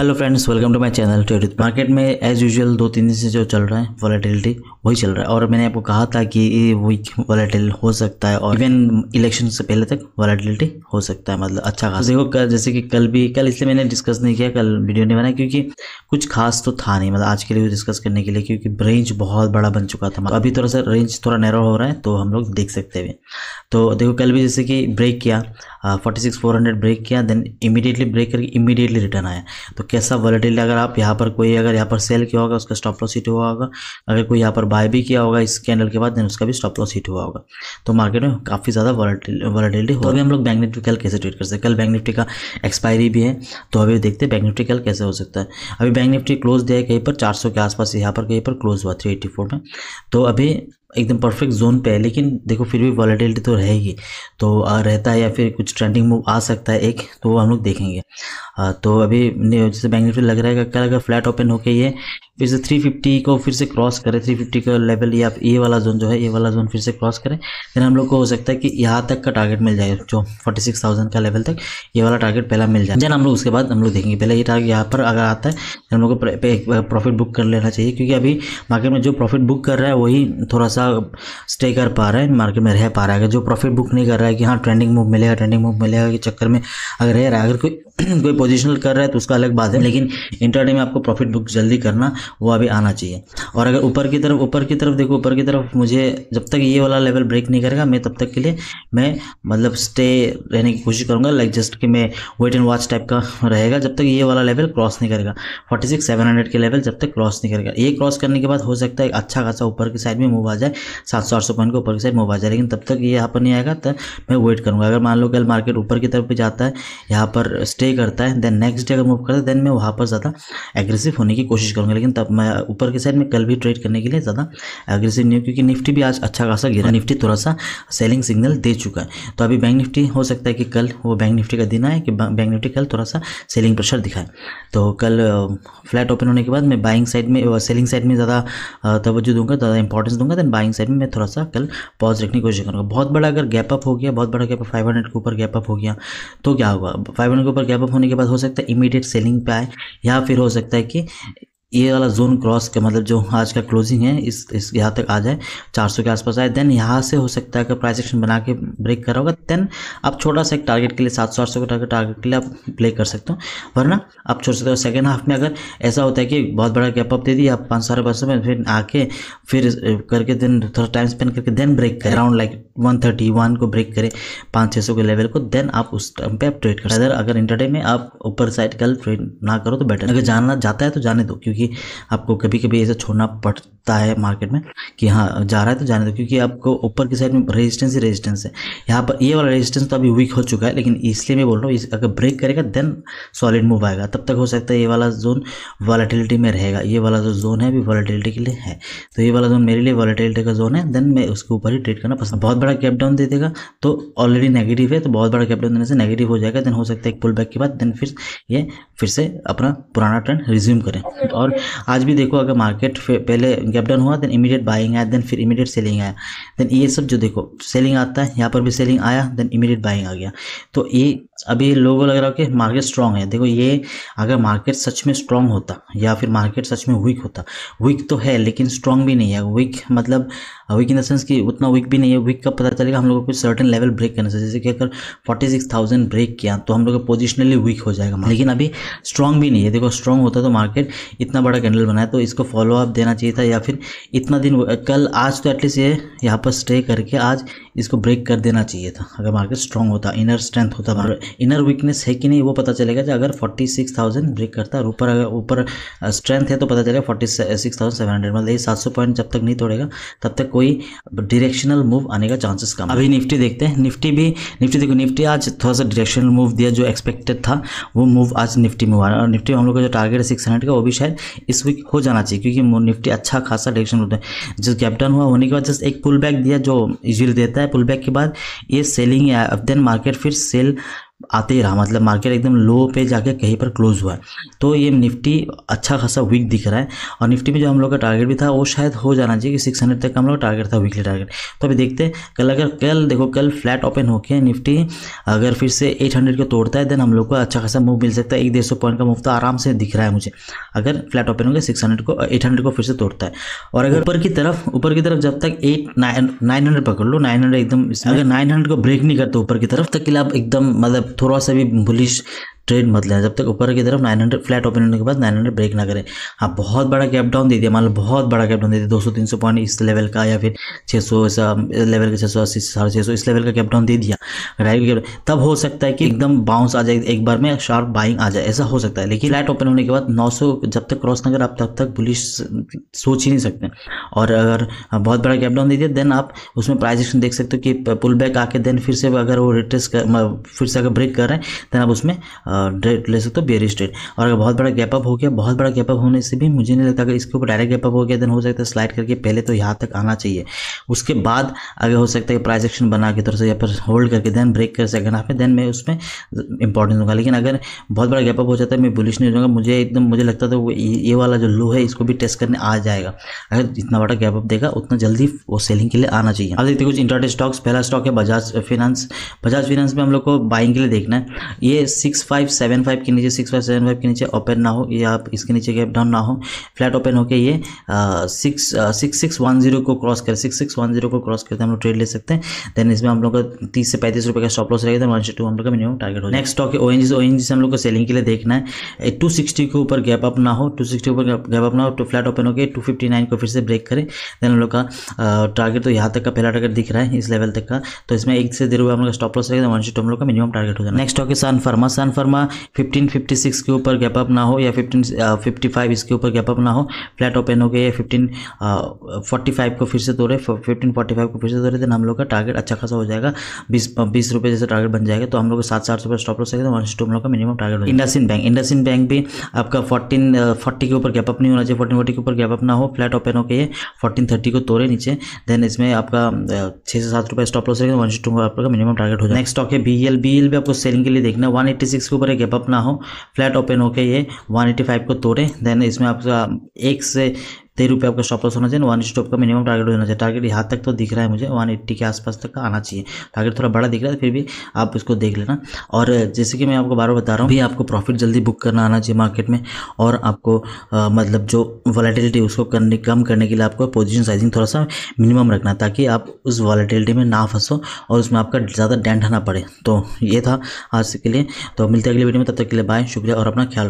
hello friends welcome to my channel trade market में as usual दो तीन दिन से जो चल रहा है वॉलेटिलिटी वही चल रहा है और मैंने आपको कहा था कि वीक वॉलेटिल हो सकता है और इवन इलेक्शन से पहले तक वॉलेटिलिटी हो सकता है मतलब अच्छा खास देखो कल जैसे कि कल भी कल इसलिए मैंने डिस्कस नहीं किया कल वीडियो नहीं बनाया क्योंकि कुछ खास तो था नहीं मतलब आज के लिए डिस्कस करने के लिए क्योंकि रेंज बहुत बड़ा बन चुका था मतलब अभी थोड़ा सा रेंज थोड़ा नैरो हो रहा है तो हम लोग देख सकते हैं तो देखो कल भी जैसे कि ब्रेक किया forty six four hundred break किया देन इमीडिएटली ब्रेक करके इमीडिएटली रिटर्न आया तो कैसा वॉलेटिल अगर आप यहाँ पर कोई अगर यहाँ पर सेल किया होगा उसका स्टॉप लॉस हिट हुआ होगा अगर कोई यहाँ पर बाय भी किया होगा इस कैंडल के बाद देन उसका भी स्टॉप लॉस हिट हुआ होगा तो मार्केट में काफ़ी ज़्यादा वॉलेटिलिटी हो तो अभी हम लोग बैंक निफ्टी कल कैसे ट्रीट कर सकते हैं कल बैंक निफ्टी का एक्सपायरी भी है तो अभी देखते हैं बैंक निफ्टी कल कैसे हो सकता है अभी बैंक निफ्टी क्लोज दिया है कहीं पर चार के आसपास यहाँ पर कहीं पर क्लोज हुआ थ्री में तो अभी एकदम परफेक्ट जोन पे है लेकिन देखो फिर भी वॉलेटिलिटी तो रहेगी तो आ, रहता है या फिर कुछ ट्रेंडिंग मूव आ सकता है एक तो वो हम लोग देखेंगे आ, तो अभी जैसे बैंक निफ्टी लग रहा है कल अगर फ्लैट ओपन होके ये फिर से 350 को फिर से क्रॉस करें 350 का लेवल या ये वाला जोन जो है ये वाला जोन फिर से क्रॉस करें देन हम लोग को हो सकता है कि यहाँ तक का टारगेट मिल जाए जो 46,000 का लेवल तक ये वाला टारगेट पहला मिल जाए देन हम लोग उसके बाद हम लोग देखेंगे पहले ये टारगेट यहाँ पर अगर आता है तो हम लोग को प्रॉफिट बुक कर लेना चाहिए क्योंकि अभी मार्केट में जो प्रॉफिट बुक कर रहा है वही थोड़ा सा स्टे कर पा रहा है मार्केट में रह पा रहा है अगर जो प्रॉफिट बुक नहीं कर रहा है कि हाँ ट्रेंडिंग मूव मिलेगा ट्रेंडिंग मूव मिलेगा के चक्कर में अगर रह रहा है अगर कोई कोई पोजिशनल कर रहा है तो उसका अलग बात है लेकिन इंटरडे में आपको प्रॉफिट बुक जल्दी करना वो अभी आना चाहिए और अगर ऊपर की तरफ ऊपर की तरफ देखो ऊपर की तरफ मुझे जब तक ये वाला लेवल ब्रेक नहीं करेगा मैं तब तक के लिए मैं मतलब स्टे रहने की कोशिश करूँगा लाइक जस्ट कि मैं वेट एंड वॉच टाइप का रहेगा जब तक ये वाला लेवल क्रॉस नहीं करेगा फोर्टी सिक्स सेवन हंड्रेड के लेवल जब तक क्रॉस नहीं करेगा ये क्रॉस करने के बाद हो सकता है अच्छा खासा ऊपर की साइड में मूव आ जाए सात सौ आठ सौ पॉइंट के ऊपर की साइड मूव आ जाए लेकिन तब तक ये यहाँ पर नहीं आएगा तब मैं वेट करूँगा अगर मान लो कल मार्केट ऊपर की तरफ भी जाता है यहाँ पर स्टे करता है देन नेक्स्ट डे अगर मूव करता है देन मैं वहाँ पर ज़्यादा एग्रेसिव होने की कोशिश करूँगा लेकिन लेकिन तब मैं ऊपर के साइड में कल भी ट्रेड करने के लिए ज़्यादा एग्रेसिव नहीं हूँ क्योंकि निफ्टी भी आज अच्छा खासा गिरा निफ्टी थोड़ा सा सेलिंग सिग्नल दे चुका है तो अभी बैंक निफ्टी हो सकता है कि कल वो बैंक निफ्टी का दिन आए कि बैंक निफ्टी कल थोड़ा सा सेलिंग प्रेशर दिखाए तो कल फ्लैट ओपन होने के बाद मैं बाइंग साइड में सेलिंग साइड में ज़्यादा तवज्जो दूंगा ज़्यादा इंपॉर्टेंस दूंगा देन बाइंग साइड में मैं थोड़ा सा कल पॉज रखने की कोशिश करूँगा बहुत बड़ा अगर गैप अप हो गया बहुत बड़ा गैप फाइव हंड्रेड के ऊपर गैप अप हो गया तो क्या होगा फाइव हंड्रेड के ऊपर गैप अप होने के बाद हो सकता है इमीडिएट सेलिंग पे आए या फिर हो सकता है कि ये वाला जोन क्रॉस का मतलब जो आज का क्लोजिंग है इस इस यहाँ तक आ जाए 400 के आसपास आए देन यहाँ से हो सकता है कि प्राइस एक्शन बना के ब्रेक करा होगा देन आप छोटा सा एक टारगेट के लिए सात सौ आठ सौ का टारगेट के लिए आप प्ले कर सकते हो वरना आप छोड़ सकते हो सेकेंड हाफ में अगर ऐसा होता है कि बहुत बड़ा गैप अप दे दिया आप पाँच साढ़े में फिर आके फिर करके देन थोड़ा टाइम स्पेंड करके देन ब्रेक कर राउंड लाइक 131 को ब्रेक करें पाँच छः सौ के लेवल को देन आप उस टाइम पे आप ट्रेड कर अगर अगर इंटरडे में आप ऊपर साइड कल ट्रेड ना करो तो बेटर अगर जाना जाता है तो जाने दो क्योंकि आपको कभी कभी ऐसा छोड़ना पड़ता है मार्केट में कि हाँ जा रहा है तो जाने दो क्योंकि आपको ऊपर की साइड में रेजिस्टेंस ही रेजिस्टेंस है यहाँ पर ये वाला रेजिस्टेंस तो अभी वीक हो चुका है लेकिन इसलिए मैं बोल रहा हूँ अगर ब्रेक करेगा देन सॉलिड मूव आएगा तब तक हो सकता है ये वाला जोन वॉलेटिलिटी में रहेगा ये वाला जो जोन है अभी वॉलेटिलिटी के लिए है तो ये वाला जोन मेरे लिए वॉलेटिलिटी का जोन है देन मैं उसके ऊपर ही ट्रेड करना पसंद बहुत बड़ा बड़ा गैप डाउन दे देगा तो ऑलरेडी नेगेटिव है तो बहुत बड़ा गैप डाउन देने से नेगेटिव हो जाएगा देन हो सकता है एक पुल बैक के बाद देन फिर ये फिर से अपना पुराना ट्रेंड रिज्यूम करें और आज भी देखो अगर मार्केट पहले गैप डाउन हुआ देन इमीडिएट बाइंग आया देन फिर इमीडिएट सेलिंग आया देन ये सब जो देखो सेलिंग आता है यहाँ पर भी सेलिंग आया देन इमीडिएट बाइंग आ गया तो ये अभी लोगों लग रहा है कि मार्केट स्ट्रांग है देखो ये अगर मार्केट सच में स्ट्रांग होता या फिर मार्केट सच में वीक होता वीक तो है लेकिन स्ट्रांग भी नहीं है वीक मतलब वीक इन द सेंस कि उतना वीक भी नहीं है वीक इसका पता चलेगा हम लोगों को सर्टन लेवल ब्रेक करने से जैसे कि अगर फोर्टी सिक्स थाउजेंड ब्रेक किया तो हम लोग पोजिशनली वीक हो जाएगा लेकिन अभी स्ट्रॉन्ग भी नहीं है देखो स्ट्रॉन्ग होता तो मार्केट इतना बड़ा कैंडल बनाया तो इसको फॉलो अप देना चाहिए था या फिर इतना दिन कल आज तो एटलीस्ट ये यहाँ पर स्टे करके आज इसको ब्रेक कर देना चाहिए था अगर मार्केट स्ट्रॉन्ग होता इनर स्ट्रेंथ होता इनर वीकनेस है कि नहीं वो पता चलेगा कि अगर फोर्टी सिक्स थाउजेंड ब्रेक करता है ऊपर अगर ऊपर स्ट्रेंथ है तो पता चलेगा forty six thousand seven hundred मतलब ये सात सौ पॉइंट जब तक नहीं तोड़ेगा तब तक कोई डिरेक्शनल मूव आने का चांसेस कम अभी निफ्टी देखते हैं निफ्टी भी निफ्टी देखो निफ्टी आज थोड़ा सा डायरेक्शनल मूव दिया जो एक्सपेक्टेड था वो मूव आज निफ्टी में हुआ और निफ्टी में हम लोग का जो टारगेट है सिक्स हंड्रेड का वो भी शायद इस वीक हो जाना चाहिए क्योंकि निफ्टी अच्छा खासा डायरेक्शन होता है जो कैप्टन हुआ होने के बाद जस्ट एक पुल बैक दिया जो यूजली देता है पुल बैक के बाद ये सेलिंग देन मार्केट फिर सेल आते ही रहा मतलब मार्केट एकदम लो पे जाके कहीं पर क्लोज हुआ है तो ये निफ्टी अच्छा खासा वीक दिख रहा है और निफ्टी में जो हम लोग का टारगेट भी था वो शायद हो जाना चाहिए कि 600 तक का हम लोग टारगेट था वीकली टारगेट तो अभी देखते हैं कल अगर कल देखो कल फ्लैट ओपन होके निफ्टी अगर फिर से 800 को तोड़ता है देन हम लोग को अच्छा खासा मूव मिल सकता है एक डेढ़ सौ पॉइंट का मूव तो आराम से दिख रहा है मुझे अगर फ्लैट ओपन होगा सिक्स को एट को फिर से तोड़ता है और अगर ऊपर की तरफ ऊपर की तरफ जब तक एट नाइन पकड़ लो नाइन एकदम अगर नाइन को ब्रेक नहीं करते ऊपर की तरफ तक के आप एकदम मतलब थोड़ा सा भी बुलिश स्ट्रेट मत लेना जब तक ऊपर की तरफ 900 फ्लैट ओपन होने के बाद 900 ब्रेक ना करें आप बहुत बड़ा गैप डाउन दे दिया मान लो बहुत बड़ा गैप डाउन दे दिया 200 300 पॉइंट इस लेवल का या फिर 600 ऐसा लेवल का छः सौ अस्सी साढ़े छः सौ इस लेवल का गैप डाउन दे दिया राइट तब हो सकता है कि एकदम बाउंस आ जाए एक बार में शार्प बाइंग आ जाए ऐसा हो सकता है लेकिन फ्लैट ओपन होने के बाद सौ जब तक क्रॉस ना करें आप तब तक पुलिस सोच ही नहीं सकते और अगर बहुत बड़ा गैप डाउन दे दिया देन आप उसमें प्राइजेशन देख सकते हो कि पुल बैक आके देन फिर से अगर वो रिट्रेस फिर से अगर ब्रेक कर रहे हैं देन आप उसमें आ, ट्रेड ले सकते हो बेरिश ट्रेड और अगर बहुत बड़ा गैपअप हो गया बहुत बड़ा गैपअप होने से भी मुझे नहीं लगता अगर इसके ऊपर डायरेक्ट गैपअप हो गया देन हो सकता है स्लाइड करके पहले तो यहाँ तक आना चाहिए उसके बाद अगर हो सकता है प्राइस एक्शन बना के थोड़ा सा यहाँ पर होल्ड करके देन ब्रेक कर सकें आप देन मैं उसमें इंपॉर्टेंस दूंगा लेकिन अगर बहुत बड़ा गैपअप हो जाता है मैं बुलिश नहीं हो जाऊँगा मुझे एकदम मुझे लगता था वो ये वाला जो लो है इसको भी टेस्ट करने आ जाएगा अगर जितना बड़ा गैपअप देगा उतना जल्दी वो सेलिंग के लिए आना चाहिए अब देखते कुछ इंटरटेस्ट स्टॉक्स पहला स्टॉक है बजाज फिनांस बजाज फिनांस में हम लोग को बाइंग के लिए देखना है ये सिक्स फाइव फाइव के नीचे 6575 के नीचे ओपन ना हो या आप इसके नीचे गैप डाउन ना हो फ्लैट ओपन होकर ये सिक्स सिक्स सिक्स को क्रॉस कर सिक्स सिक्स वन जीरो को क्रॉस करते हम लोग ट्रेड ले सकते हैं देन इसमें हम लोग का तीस से पैंतीस रुपये का स्टॉप लॉस रहेगा वन से टू हम लोग का मिनिमम टारगेट हो नेक्स्ट स्टॉक है O N G O N G से हम लोग को सेलिंग के लिए देखना है टू सिक्सटी के ऊपर गैप अप ना हो टू सिक्सटी ऊपर गैप अप ना हो तो फ्लैट ओपन होकर टू फिफ्टी नाइन को फिर से ब्रेक करें देन हम लोग का टारगेट तो यहाँ तक का पहला टारगेट दिख रहा है इस लेवल तक का तो इसमें एक से देर हुआ हम लोग का स्टॉप लॉस रहेगा वन से टू हम लोग का मिनिमम टारगेट हो जाएगा नेक्स्ट स्टॉक है सन फार्मा सन फार्मा वर्मा 1556 के ऊपर गैप अप ना हो या 1555 uh, इसके ऊपर गैप अप ना हो फ्लैट ओपन हो गया या 1545 uh, को फिर से तोड़े 1545 को फिर से तोड़े देन हम लोग का टारगेट अच्छा खासा हो जाएगा बीस uh, बीस रुपये जैसे टारगेट बन जाएगा तो हम लोग सात सात रुपये स्टॉप लग सके तो वन टू हम लोग का minimum target IndusInd bank IndusInd bank भी आपका फोर्टीन फोर्टी के ऊपर गैप अप नहीं होना चाहिए फोर्टीन फोर्टी के ऊपर गैप अप ना हो फ्लैट ओपन हो गया फोर्टीन थर्टी को तोड़े नीचे देन इसमें आपका छः से सात रुपये स्टॉप लॉस रहेगा वन टू आपका मिनिमम टारगेट हो जाएगा नेक्स्ट स्टॉक है बी एल बी एल भी आपको सेलिंग के लिए देखना वन एट्टी सिक्स को ऊपर गैप अप ना हो फ्लैट ओपन होकर ये 185 को तोड़े देन इसमें आपका एक से तेईस रुपये आपका स्टॉप लॉस होना चाहिए वन स्टॉप का मिनिमम टारगेट होना चाहिए टारगेट यहाँ तक तो दिख रहा है मुझे वन एट्टी के आसपास तक का आना चाहिए टारगेट थोड़ा बड़ा दिख रहा है फिर भी आप इसको देख लेना और जैसे कि मैं आपको बार बता रहा हूँ भी आपको प्रॉफिट जल्दी बुक करना आना चाहिए मार्केट में और आपको आ, मतलब जो वॉलेटिलिटी उसको करने कम करने के लिए आपको पोजिशन साइजिंग थोड़ा सा मिनिमम रखना ताकि आप उस वॉलेटिलिटी में ना फंसो और उसमें आपका ज़्यादा डेंट ना पड़े तो ये था आज के लिए तो मिलते अगले वीडियो में तब तक के लिए बाय शुक्रिया और अपना ख्याल